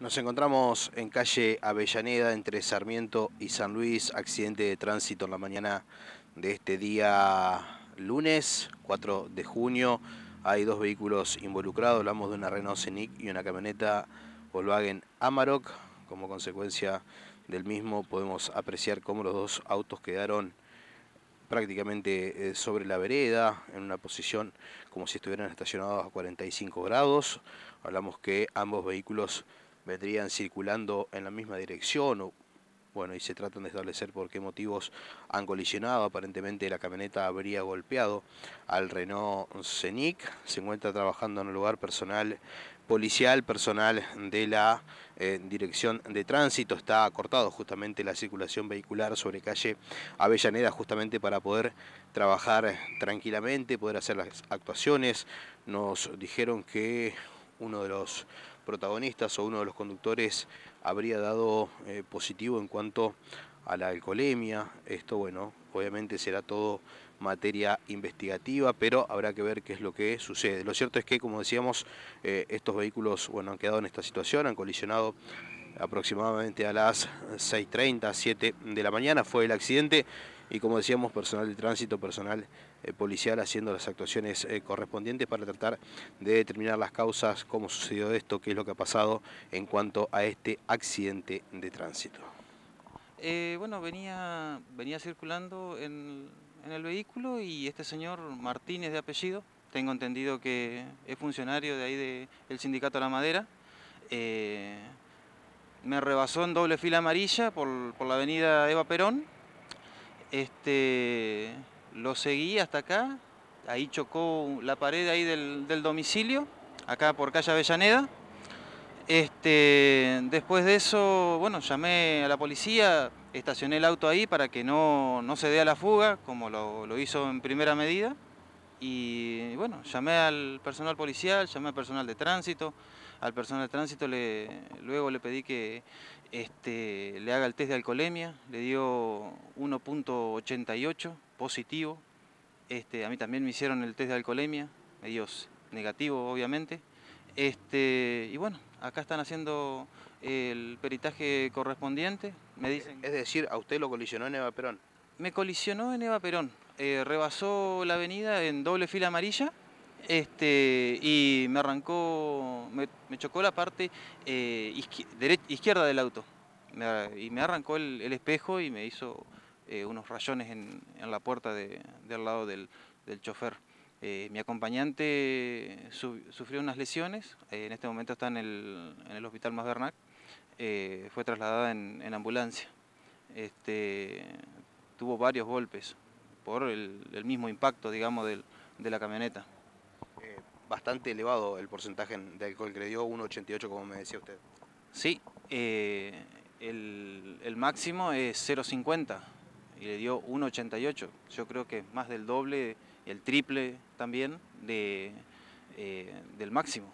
Nos encontramos en calle Avellaneda entre Sarmiento y San Luis, accidente de tránsito en la mañana de este día lunes 4 de junio. Hay dos vehículos involucrados, hablamos de una Renault Scenic y una camioneta Volkswagen Amarok. Como consecuencia del mismo podemos apreciar cómo los dos autos quedaron prácticamente eh, sobre la vereda, en una posición como si estuvieran estacionados a 45 grados. Hablamos que ambos vehículos vendrían circulando en la misma dirección o, bueno, y se tratan de establecer por qué motivos han colisionado. Aparentemente la camioneta habría golpeado al Renault Scenic. Se encuentra trabajando en un lugar personal policial, personal de la eh, dirección de tránsito. Está cortado justamente la circulación vehicular sobre calle Avellaneda justamente para poder trabajar tranquilamente, poder hacer las actuaciones. Nos dijeron que uno de los protagonistas o uno de los conductores habría dado eh, positivo en cuanto a la alcoholemia. Esto, bueno, obviamente será todo materia investigativa, pero habrá que ver qué es lo que sucede. Lo cierto es que, como decíamos, eh, estos vehículos bueno, han quedado en esta situación, han colisionado aproximadamente a las 6.30, 7 de la mañana, fue el accidente y como decíamos, personal de tránsito, personal eh, policial haciendo las actuaciones eh, correspondientes para tratar de determinar las causas, cómo sucedió esto, qué es lo que ha pasado en cuanto a este accidente de tránsito. Eh, bueno, venía, venía circulando en, el vehículo y este señor Martínez de apellido, tengo entendido que es funcionario de ahí del Sindicato de la Madera, me rebasó en doble fila amarilla por, por la avenida Eva Perón, este, lo seguí hasta acá, ahí chocó la pared ahí del, domicilio, acá por calle Avellaneda. Este, después de eso, bueno, llamé a la policía, estacioné el auto ahí para que no, se dé a la fuga, como lo hizo en primera medida. Y bueno, llamé al personal policial, llamé al personal de tránsito. Al personal de tránsito le, luego le pedí que este, le haga el test de alcoholemia, le dio 1.88 positivo. Este, a mí también me hicieron el test de alcoholemia, me dio negativo obviamente. Este, y bueno, acá están haciendo el peritaje correspondiente. Me dicen... Es decir, a usted lo colisionó en Eva Perón me colisionó en Eva Perón. Eh, rebasó la avenida en doble fila amarilla este, y me arrancó, me, chocó la parte eh, izquierda, del auto. y me arrancó el, espejo y me hizo eh, unos rayones en, la puerta del lado del, chofer. mi acompañante sufrió unas lesiones, en este momento está en el, hospital Más fue trasladada en, ambulancia. Este, tuvo varios golpes por el, mismo impacto, digamos, del, de la camioneta. Eh, bastante elevado el porcentaje de alcohol que le dio, 1,88 como me decía usted. Sí, eh, el, máximo es 0,50 y le dio 1,88. Yo creo que es más del doble, el triple también de, eh, del máximo.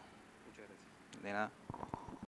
Muchas gracias. De nada.